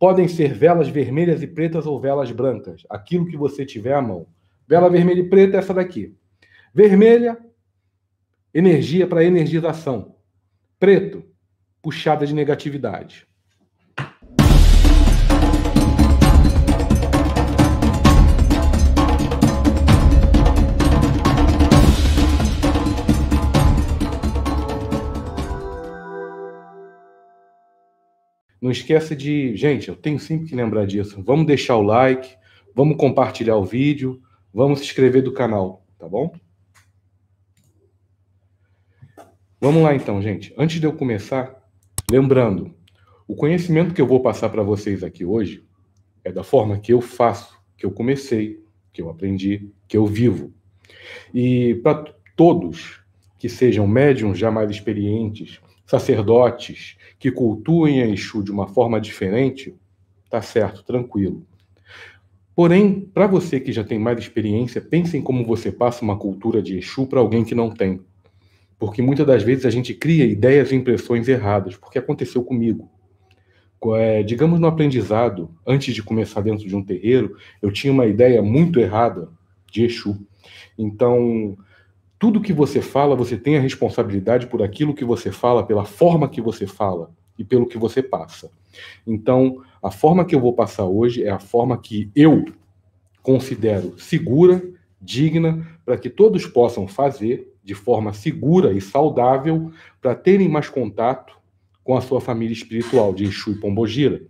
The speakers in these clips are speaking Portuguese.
Podem ser velas vermelhas e pretas ou velas brancas, aquilo que você tiver à mão. Vela vermelha e preta é essa daqui. Vermelha, energia para energização. Preto, puxada de negatividade. Não esqueça de, gente, eu tenho sempre que lembrar disso. Vamos deixar o like, vamos compartilhar o vídeo, vamos se inscrever do canal, tá bom? Vamos lá então, gente. Antes de eu começar, lembrando, o conhecimento que eu vou passar para vocês aqui hoje é da forma que eu faço, que eu comecei, que eu aprendi, que eu vivo. E para todos que sejam médiums já mais experientes, sacerdotes que cultuem a Exu de uma forma diferente, tá certo, tranquilo. Porém, para você que já tem mais experiência, pense em como você passa uma cultura de Exu para alguém que não tem. Porque muitas das vezes a gente cria ideias e impressões erradas, porque aconteceu comigo. É, digamos no aprendizado, antes de começar dentro de um terreiro, eu tinha uma ideia muito errada de Exu. Então, tudo que você fala, você tem a responsabilidade por aquilo que você fala, pela forma que você fala e pelo que você passa. Então, a forma que eu vou passar hoje é a forma que eu considero segura, digna, para que todos possam fazer de forma segura e saudável para terem mais contato com a sua família espiritual de Exu e Pombogira.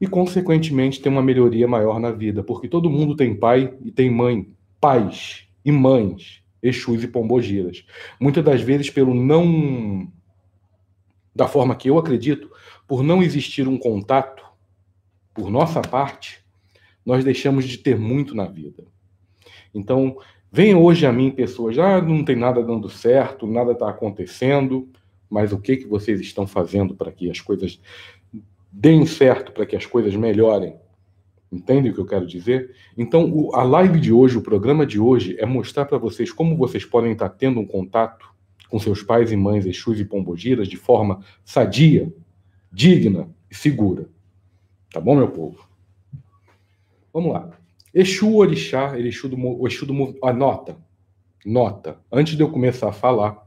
E, consequentemente, ter uma melhoria maior na vida, porque todo mundo tem pai e tem mãe. Pais e mães, Exus e Pombogiras. Muitas das vezes, pelo não. da forma que eu acredito, por não existir um contato, por nossa parte, nós deixamos de ter muito na vida. Então, vem hoje a mim pessoas, ah, não tem nada dando certo, nada está acontecendo, mas o que, que vocês estão fazendo para que as coisas deem certo, para que as coisas melhorem? Entendem o que eu quero dizer? Então, a live de hoje, o programa de hoje, é mostrar para vocês como vocês podem estar tendo um contato com seus pais e mães, Exus e Pombogiras, de forma sadia, digna e segura. Tá bom, meu povo? Vamos lá. Exu Orixá, Exu do, Exu do Anota, nota, antes de eu começar a falar,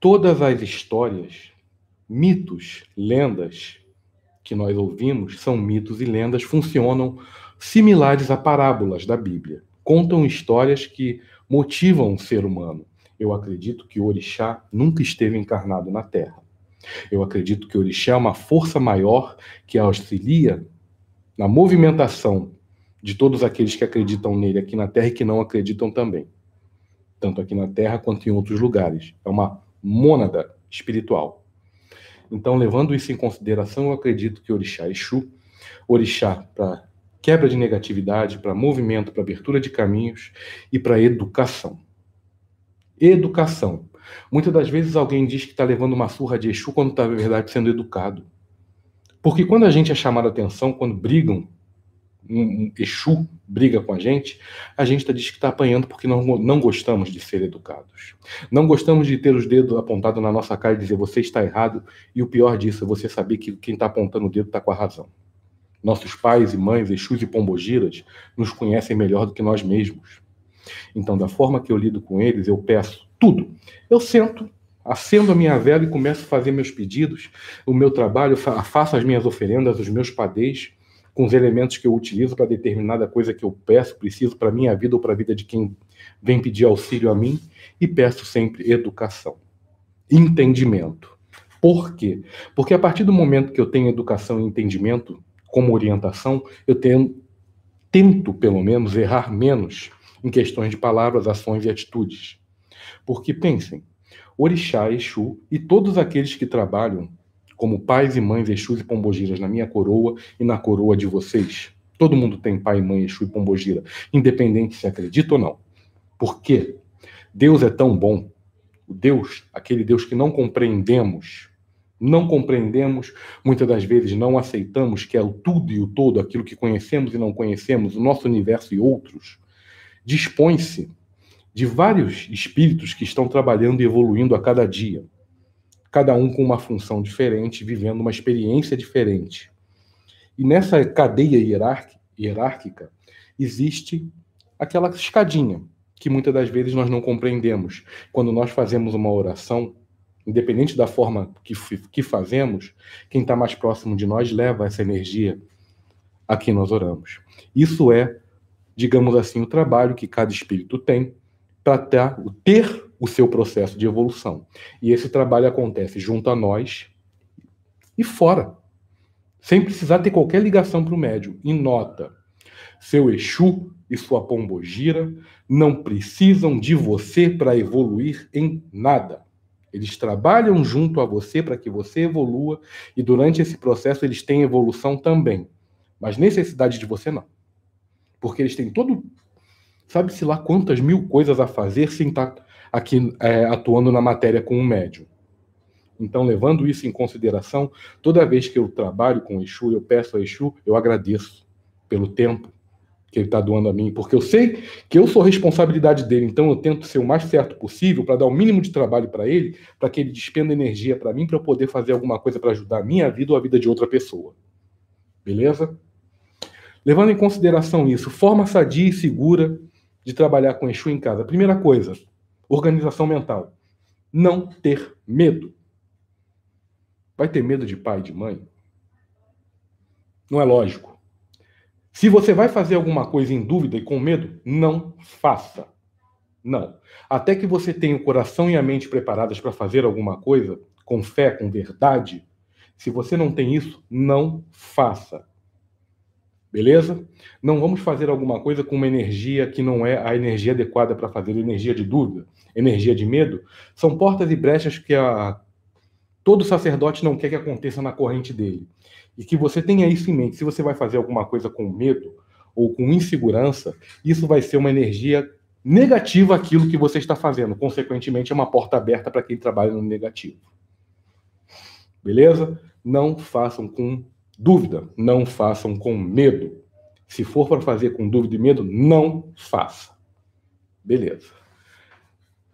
todas as histórias, mitos, lendas, que nós ouvimos são mitos e lendas, funcionam similares a parábolas da Bíblia. Contam histórias que motivam o ser humano. Eu acredito que o Orixá nunca esteve encarnado na Terra. Eu acredito que o Orixá é uma força maior que auxilia na movimentação de todos aqueles que acreditam nele aqui na Terra e que não acreditam também. Tanto aqui na Terra quanto em outros lugares. É uma mônada espiritual. Então, levando isso em consideração, eu acredito que orixá Exu, orixá para quebra de negatividade, para movimento, para abertura de caminhos e para educação. Educação. Muitas das vezes alguém diz que está levando uma surra de Exu quando está, na verdade, sendo educado. Porque quando a gente é chamado a atenção, quando brigam um, Exu briga com a gente, a gente tá, diz que está apanhando porque não, não gostamos de ser educados. Não gostamos de ter os dedos apontados na nossa cara e dizer você está errado, e o pior disso é você saber que quem está apontando o dedo está com a razão. Nossos pais e mães, Exus e Pombogiras, nos conhecem melhor do que nós mesmos. Então, da forma que eu lido com eles, eu peço tudo. Eu sento, acendo a minha vela e começo a fazer meus pedidos, o meu trabalho, faço as minhas oferendas, os meus padeis, com os elementos que eu utilizo para determinada coisa que eu peço, preciso para minha vida ou para a vida de quem vem pedir auxílio a mim, e peço sempre educação, entendimento. Por quê? Porque a partir do momento que eu tenho educação e entendimento como orientação, eu tenho, tento, pelo menos, errar menos em questões de palavras, ações e atitudes. Porque pensem, Orixá, Exu e todos aqueles que trabalham como pais e mães Exus e Pombogiras na minha coroa e na coroa de vocês. Todo mundo tem pai, e mãe, Exu e Pombogira, independente se acredita ou não. Por quê? Deus é tão bom. O Deus, aquele Deus que não compreendemos, não compreendemos, muitas das vezes não aceitamos que é o tudo e o todo, aquilo que conhecemos e não conhecemos, o nosso universo e outros, dispõe-se de vários espíritos que estão trabalhando e evoluindo a cada dia cada um com uma função diferente, vivendo uma experiência diferente. E nessa cadeia hierárquica existe aquela escadinha que muitas das vezes nós não compreendemos. Quando nós fazemos uma oração, independente da forma que, que fazemos, quem está mais próximo de nós leva essa energia a quem nós oramos. Isso é, digamos assim, o trabalho que cada espírito tem para tá, ter o seu processo de evolução. E esse trabalho acontece junto a nós e fora, sem precisar ter qualquer ligação para o médium. E nota, seu Exu e sua pombogira não precisam de você para evoluir em nada. Eles trabalham junto a você para que você evolua e durante esse processo eles têm evolução também. Mas necessidade de você não. Porque eles têm todo sabe-se lá quantas mil coisas a fazer sem estar tá aqui é, atuando na matéria com um médium. Então, levando isso em consideração, toda vez que eu trabalho com Exu, eu peço a Exu, eu agradeço pelo tempo que ele está doando a mim, porque eu sei que eu sou responsabilidade dele, então eu tento ser o mais certo possível para dar o mínimo de trabalho para ele, para que ele despenda energia para mim, para eu poder fazer alguma coisa para ajudar a minha vida ou a vida de outra pessoa. Beleza? Levando em consideração isso, forma sadia e segura de trabalhar com Exu em casa? Primeira coisa, organização mental. Não ter medo. Vai ter medo de pai, de mãe? Não é lógico. Se você vai fazer alguma coisa em dúvida e com medo, não faça. Não. Até que você tenha o coração e a mente preparadas para fazer alguma coisa, com fé, com verdade, se você não tem isso, não faça. Beleza? Não vamos fazer alguma coisa com uma energia que não é a energia adequada para fazer, energia de dúvida, energia de medo. São portas e brechas que a... todo sacerdote não quer que aconteça na corrente dele. E que você tenha isso em mente. Se você vai fazer alguma coisa com medo ou com insegurança, isso vai ser uma energia negativa aquilo que você está fazendo. Consequentemente, é uma porta aberta para quem trabalha no negativo. Beleza? Não façam com Dúvida, não façam com medo. Se for para fazer com dúvida e medo, não faça. Beleza.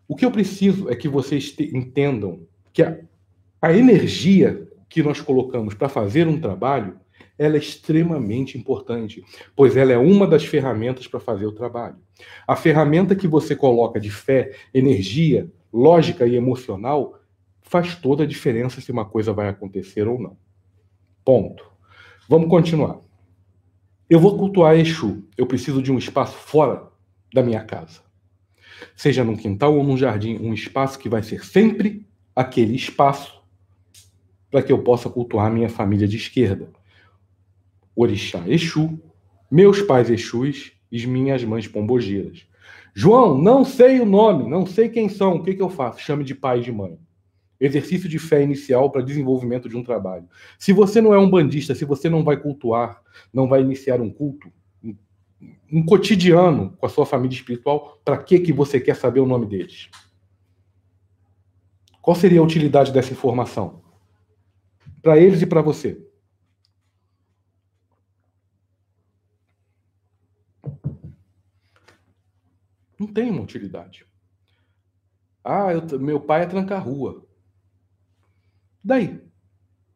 O que eu preciso é que vocês entendam que a, a energia que nós colocamos para fazer um trabalho, ela é extremamente importante, pois ela é uma das ferramentas para fazer o trabalho. A ferramenta que você coloca de fé, energia, lógica e emocional faz toda a diferença se uma coisa vai acontecer ou não. Ponto. Vamos continuar. Eu vou cultuar Exu. Eu preciso de um espaço fora da minha casa. Seja num quintal ou num jardim, um espaço que vai ser sempre aquele espaço para que eu possa cultuar minha família de esquerda. Orixá Exu, meus pais Exus e minhas mães pombogiras. João, não sei o nome, não sei quem são, o que, que eu faço? Chame de pai e de mãe. Exercício de fé inicial para desenvolvimento de um trabalho. Se você não é um bandista, se você não vai cultuar, não vai iniciar um culto, um cotidiano com a sua família espiritual, para que que você quer saber o nome deles? Qual seria a utilidade dessa informação? Para eles e para você. Não tem uma utilidade. Ah, eu, meu pai é tranca-rua. Daí,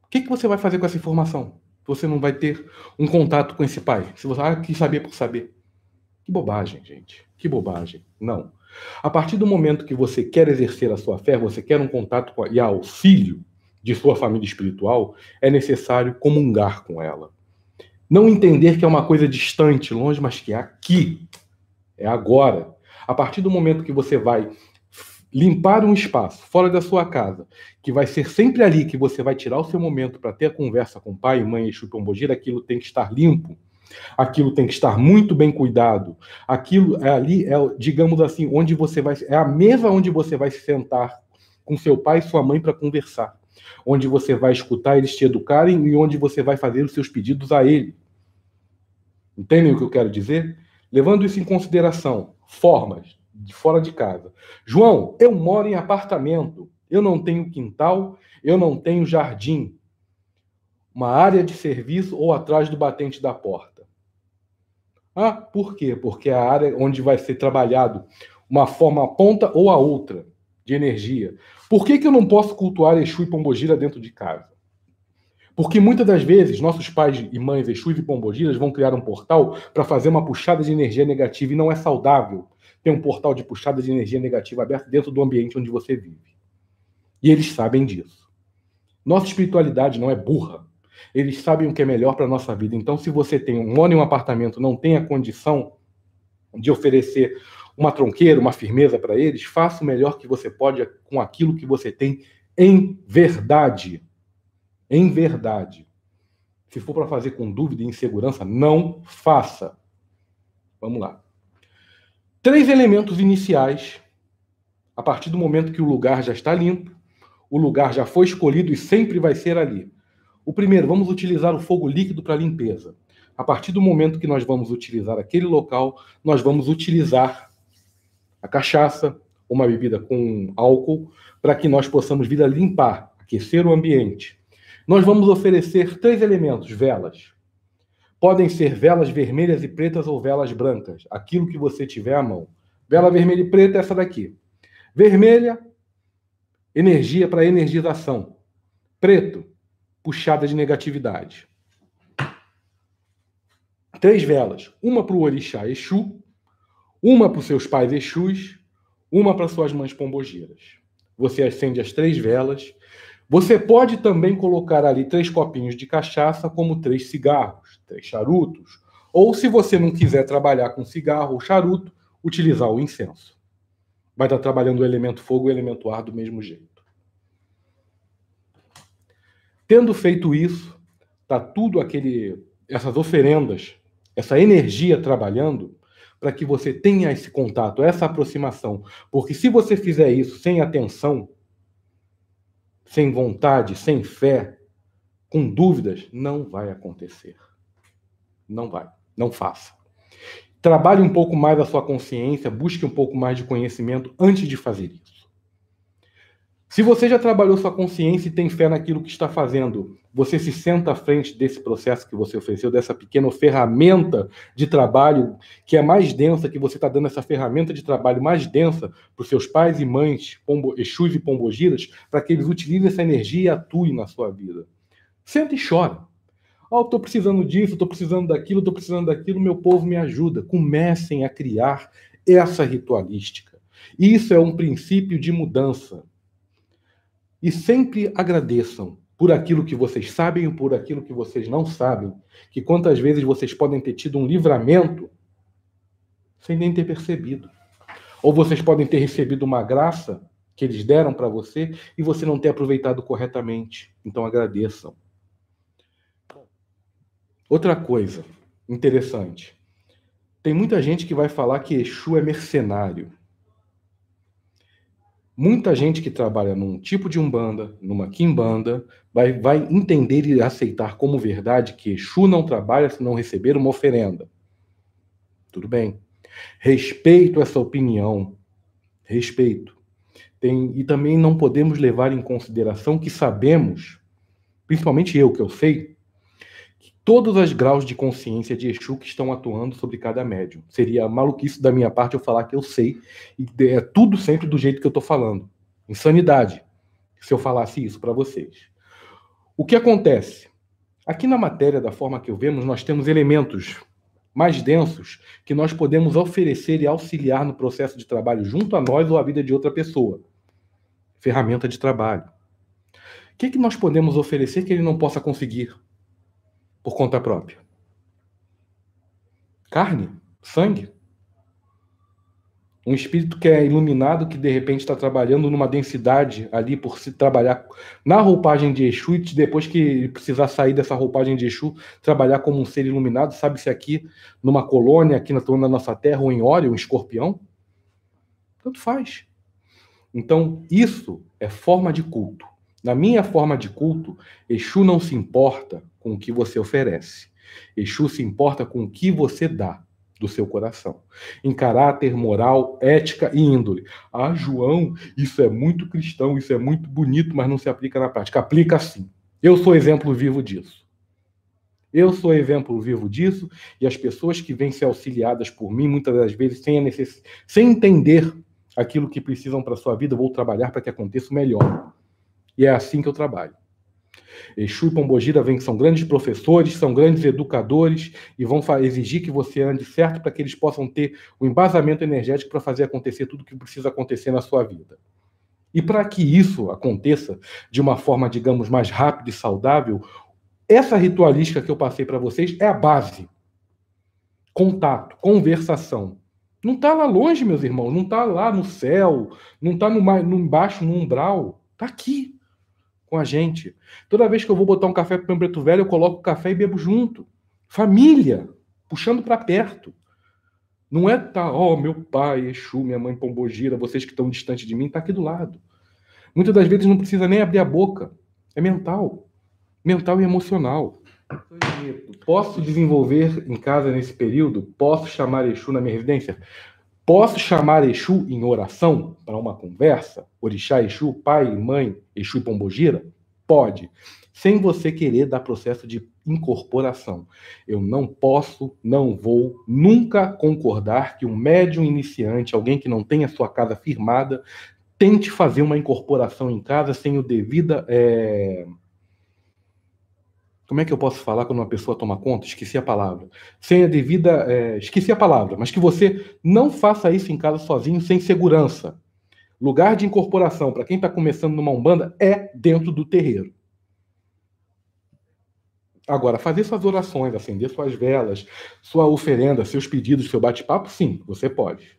o que, que você vai fazer com essa informação? Você não vai ter um contato com esse pai. Se você ah, quis saber por saber. Que bobagem, gente. Que bobagem. Não. A partir do momento que você quer exercer a sua fé, você quer um contato com a, e auxílio de sua família espiritual, é necessário comungar com ela. Não entender que é uma coisa distante, longe, mas que é aqui, é agora. A partir do momento que você vai limpar um espaço fora da sua casa, que vai ser sempre ali que você vai tirar o seu momento para ter a conversa com pai, mãe e chupombogir, aquilo tem que estar limpo, aquilo tem que estar muito bem cuidado, aquilo é ali é, digamos assim, onde você vai é a mesa onde você vai se sentar com seu pai e sua mãe para conversar, onde você vai escutar eles te educarem e onde você vai fazer os seus pedidos a ele. Entendem o que eu quero dizer? Levando isso em consideração, formas de fora de casa. João, eu moro em apartamento, eu não tenho quintal, eu não tenho jardim, uma área de serviço ou atrás do batente da porta. Ah, por quê? Porque é a área onde vai ser trabalhado uma forma a ponta ou a outra de energia. Por que, que eu não posso cultuar Exu e Pombogira dentro de casa? Porque muitas das vezes nossos pais e mães, Exus e Pombogiras, vão criar um portal para fazer uma puxada de energia negativa e não é saudável tem um portal de puxada de energia negativa aberto dentro do ambiente onde você vive. E eles sabem disso. Nossa espiritualidade não é burra. Eles sabem o que é melhor para a nossa vida. Então, se você tem um ônibus um apartamento, não tem a condição de oferecer uma tronqueira, uma firmeza para eles, faça o melhor que você pode com aquilo que você tem em verdade. Em verdade. Se for para fazer com dúvida e insegurança, não faça. Vamos lá. Três elementos iniciais, a partir do momento que o lugar já está limpo, o lugar já foi escolhido e sempre vai ser ali. O primeiro, vamos utilizar o fogo líquido para limpeza. A partir do momento que nós vamos utilizar aquele local, nós vamos utilizar a cachaça, uma bebida com álcool, para que nós possamos vir a limpar, aquecer o ambiente. Nós vamos oferecer três elementos: velas, Podem ser velas vermelhas e pretas ou velas brancas, aquilo que você tiver à mão. Vela vermelha e preta é essa daqui. Vermelha, energia para energização. Preto, puxada de negatividade. Três velas, uma para o orixá Exu, uma para os seus pais Exus, uma para suas mães pombogeiras. Você acende as três velas. Você pode também colocar ali três copinhos de cachaça como três cigarros três charutos, ou se você não quiser trabalhar com cigarro ou charuto, utilizar o incenso. Vai estar trabalhando o elemento fogo e o elemento ar do mesmo jeito. Tendo feito isso, tá tudo aquele essas oferendas, essa energia trabalhando para que você tenha esse contato, essa aproximação, porque se você fizer isso sem atenção, sem vontade, sem fé, com dúvidas, não vai acontecer. Não vai. Não faça. Trabalhe um pouco mais a sua consciência, busque um pouco mais de conhecimento antes de fazer isso. Se você já trabalhou sua consciência e tem fé naquilo que está fazendo, você se senta à frente desse processo que você ofereceu, dessa pequena ferramenta de trabalho que é mais densa, que você está dando essa ferramenta de trabalho mais densa para os seus pais e mães, pombo, exus e pombogiras, para que eles utilizem essa energia e atuem na sua vida. Senta e chora. Ó, oh, ah, estou precisando disso, estou precisando daquilo, estou precisando daquilo, meu povo me ajuda. Comecem a criar essa ritualística. Isso é um princípio de mudança. E sempre agradeçam por aquilo que vocês sabem ou por aquilo que vocês não sabem. Que quantas vezes vocês podem ter tido um livramento sem nem ter percebido. Ou vocês podem ter recebido uma graça que eles deram para você e você não ter aproveitado corretamente. Então agradeçam. Outra coisa interessante. Tem muita gente que vai falar que Exu é mercenário. Muita gente que trabalha num tipo de umbanda, numa kimbanda, vai, vai entender e aceitar como verdade que Exu não trabalha se não receber uma oferenda. Tudo bem. Respeito essa opinião. Respeito. Tem, e também não podemos levar em consideração que sabemos, principalmente eu que eu sei, todos os graus de consciência de Exu que estão atuando sobre cada médium. Seria maluquice da minha parte eu falar que eu sei e é tudo sempre do jeito que eu estou falando. Insanidade se eu falasse isso para vocês. O que acontece? Aqui na matéria, da forma que eu vemos, nós temos elementos mais densos que nós podemos oferecer e auxiliar no processo de trabalho junto a nós ou à vida de outra pessoa. Ferramenta de trabalho. O que, que nós podemos oferecer que ele não possa conseguir? por conta própria? Carne? Sangue? Um espírito que é iluminado, que de repente está trabalhando numa densidade ali por se trabalhar na roupagem de Exu e depois que precisar sair dessa roupagem de Exu, trabalhar como um ser iluminado, sabe-se aqui numa colônia, aqui na, na nossa terra, ou em óleo, um escorpião? Tanto faz. Então, isso é forma de culto. Na minha forma de culto, Exu não se importa com o que você oferece. Exu se importa com o que você dá do seu coração, em caráter, moral, ética e índole. Ah, João, isso é muito cristão, isso é muito bonito, mas não se aplica na prática. Aplica sim. Eu sou exemplo vivo disso. Eu sou exemplo vivo disso, e as pessoas que vêm ser auxiliadas por mim, muitas das vezes, sem, necess... sem entender aquilo que precisam para a sua vida, vou trabalhar para que aconteça o melhor. E é assim que eu trabalho. Exu e Pombogira vêm que são grandes professores, são grandes educadores e vão exigir que você ande certo para que eles possam ter o um embasamento energético para fazer acontecer tudo o que precisa acontecer na sua vida. E para que isso aconteça de uma forma, digamos, mais rápida e saudável, essa ritualística que eu passei para vocês é a base. Contato, conversação. Não está lá longe, meus irmãos, não está lá no céu, não está no, no embaixo, no umbral, está aqui com a gente. Toda vez que eu vou botar um café para o preto velho, eu coloco o café e bebo junto. Família, puxando para perto. Não é tá, ó, oh, meu pai, Exu, minha mãe Pombogira, vocês que estão distante de mim, tá aqui do lado. Muitas das vezes não precisa nem abrir a boca. É mental. Mental e emocional. Posso desenvolver em casa nesse período? Posso chamar Exu na minha residência? Posso chamar Exu em oração para uma conversa? Orixá, Exu, pai, mãe, Exu e Pombogira? Pode, sem você querer dar processo de incorporação. Eu não posso, não vou nunca concordar que um médium iniciante, alguém que não tem a sua casa firmada, tente fazer uma incorporação em casa sem o devida. É eh, como é que eu posso falar quando uma pessoa toma conta? Esqueci a palavra. Sem a devida. É, esqueci a palavra, mas que você não faça isso em casa sozinho, sem segurança. Lugar de incorporação para quem está começando numa umbanda é dentro do terreiro. Agora, fazer suas orações, acender suas velas, sua oferenda, seus pedidos, seu bate-papo, sim, você pode.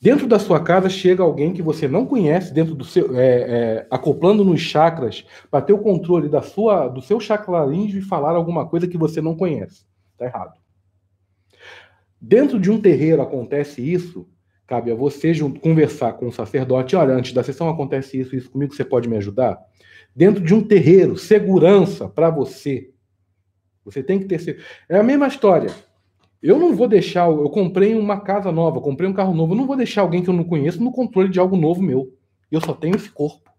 Dentro da sua casa chega alguém que você não conhece, dentro do seu, é, é, acoplando nos chakras, para ter o controle da sua, do seu chakra e falar alguma coisa que você não conhece. Está errado. Dentro de um terreiro acontece isso, cabe a você junto, conversar com o sacerdote. Olha, antes da sessão acontece isso, isso comigo, você pode me ajudar? Dentro de um terreiro, segurança para você. Você tem que ter. É a mesma história. Eu não vou deixar. Eu comprei uma casa nova, comprei um carro novo. Eu não vou deixar alguém que eu não conheço no controle de algo novo meu. Eu só tenho esse corpo.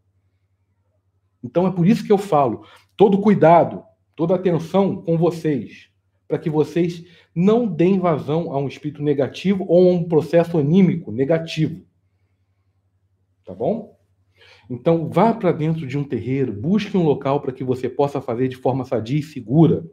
Então é por isso que eu falo: todo cuidado, toda atenção com vocês, para que vocês não deem vazão a um espírito negativo ou a um processo anímico negativo. Tá bom? Então vá para dentro de um terreiro, busque um local para que você possa fazer de forma sadia e segura.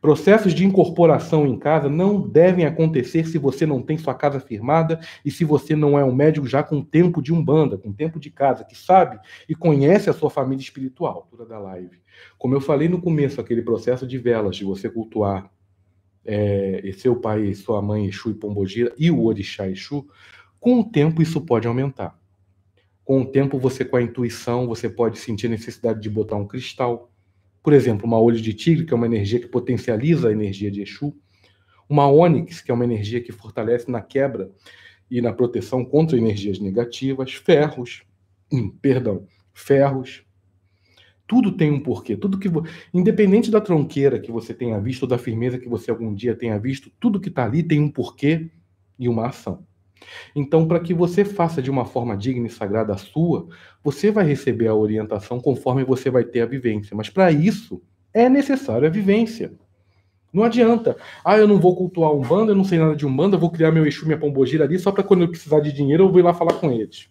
Processos de incorporação em casa não devem acontecer se você não tem sua casa firmada e se você não é um médico já com tempo de umbanda, com tempo de casa, que sabe e conhece a sua família espiritual, toda da live. Como eu falei no começo, aquele processo de velas, de você cultuar é, seu pai, sua mãe, Exu e Pombogira e o Orixá Exu, com o tempo isso pode aumentar. Com o tempo, você com a intuição, você pode sentir necessidade de botar um cristal, por exemplo, uma olho de tigre, que é uma energia que potencializa a energia de Exu, uma ônix, que é uma energia que fortalece na quebra e na proteção contra energias negativas, ferros, hum, perdão, ferros. Tudo tem um porquê, tudo que independente da tronqueira que você tenha visto, ou da firmeza que você algum dia tenha visto, tudo que está ali tem um porquê e uma ação. Então, para que você faça de uma forma digna e sagrada a sua, você vai receber a orientação conforme você vai ter a vivência. Mas para isso é necessária a vivência. Não adianta. Ah, eu não vou cultuar um bando, eu não sei nada de um bando, eu vou criar meu Exu, minha pombogira ali, só para quando eu precisar de dinheiro eu vou ir lá falar com eles.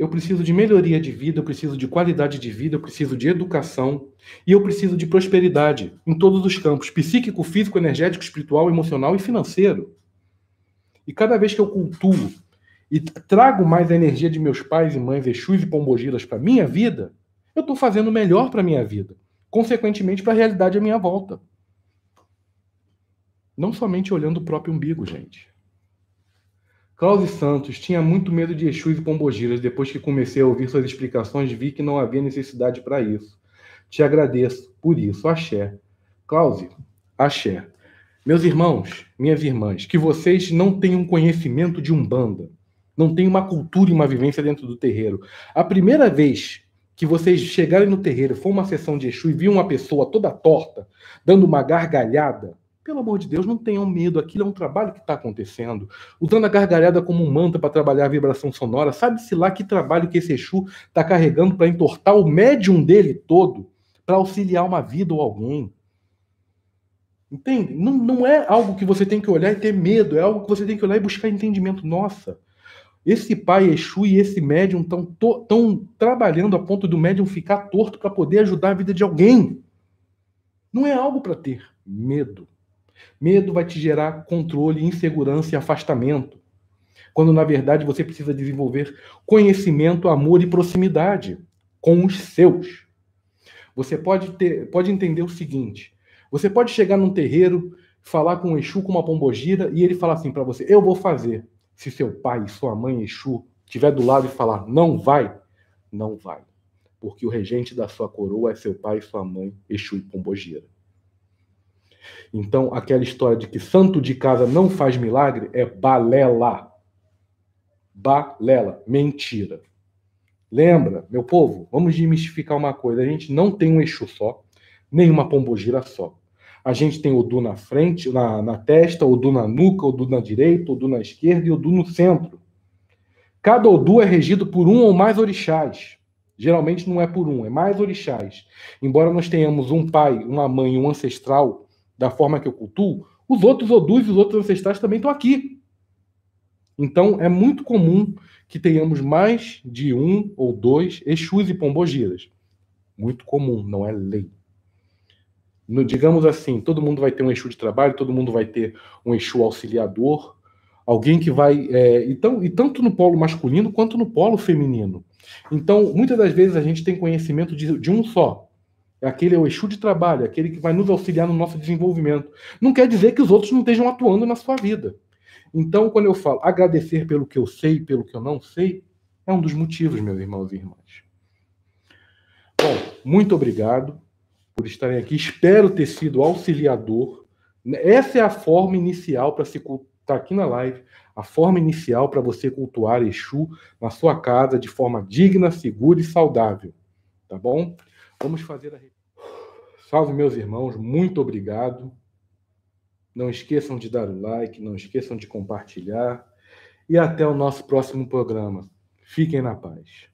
eu preciso de melhoria de vida, eu preciso de qualidade de vida, eu preciso de educação e eu preciso de prosperidade em todos os campos: psíquico, físico, energético, espiritual, emocional e financeiro. E cada vez que eu cultuo e trago mais a energia de meus pais e mães, Exus e Pombogilas para minha vida, eu estou fazendo melhor para minha vida, consequentemente para a realidade à minha volta. Não somente olhando o próprio umbigo, gente. Klaus Santos tinha muito medo de Exus e Pombogiras. Depois que comecei a ouvir suas explicações, vi que não havia necessidade para isso. Te agradeço por isso. Axé. Klaus, axé. Meus irmãos, minhas irmãs, que vocês não tenham conhecimento de Umbanda, não tenham uma cultura e uma vivência dentro do terreiro. A primeira vez que vocês chegarem no terreiro, foi uma sessão de Exu e viram uma pessoa toda torta, dando uma gargalhada, pelo amor de Deus, não tenham medo, aquilo é um trabalho que está acontecendo. Usando a gargalhada como um manta para trabalhar a vibração sonora, sabe-se lá que trabalho que esse Exu está carregando para entortar o médium dele todo, para auxiliar uma vida ou alguém. Entende? Não, não é algo que você tem que olhar e ter medo, é algo que você tem que olhar e buscar entendimento. Nossa, esse pai Exu e esse médium estão trabalhando a ponto do médium ficar torto para poder ajudar a vida de alguém. Não é algo para ter medo. Medo vai te gerar controle, insegurança e afastamento, quando na verdade você precisa desenvolver conhecimento, amor e proximidade com os seus. Você pode, ter, pode entender o seguinte: você pode chegar num terreiro, falar com um Exu, com uma pombogira, e ele falar assim para você: Eu vou fazer. Se seu pai, sua mãe, Exu, tiver do lado e falar: Não vai, não vai. Porque o regente da sua coroa é seu pai, sua mãe, Exu e pombogira. Então, aquela história de que santo de casa não faz milagre é balela. Balela, mentira. Lembra, meu povo, vamos desmistificar uma coisa: a gente não tem um eixo só, nem uma pombogira só. A gente tem o Du na frente, na, na testa, o Du na nuca, o Du na direita, o Du na esquerda e o Du no centro. Cada Odu é regido por um ou mais orixás. Geralmente não é por um, é mais orixás. Embora nós tenhamos um pai, uma mãe um ancestral, da forma que eu cultuo, os outros Odus e os outros ancestrais também estão aqui. Então, é muito comum que tenhamos mais de um ou dois Exus e Pombogiras. Muito comum, não é lei. No, digamos assim, todo mundo vai ter um Exu de trabalho, todo mundo vai ter um Exu auxiliador, alguém que vai. É, e, e tanto no polo masculino quanto no polo feminino. Então, muitas das vezes a gente tem conhecimento de, de um só. Aquele é o eixo de trabalho, aquele que vai nos auxiliar no nosso desenvolvimento. Não quer dizer que os outros não estejam atuando na sua vida. Então, quando eu falo agradecer pelo que eu sei, e pelo que eu não sei, é um dos motivos, meus irmãos e irmãs. Bom, muito obrigado por estarem aqui. Espero ter sido auxiliador. Essa é a forma inicial para se cultuar tá aqui na live, a forma inicial para você cultuar Exu na sua casa de forma digna, segura e saudável. Tá bom? Vamos fazer a. Salve, meus irmãos, muito obrigado. Não esqueçam de dar o like, não esqueçam de compartilhar. E até o nosso próximo programa. Fiquem na paz.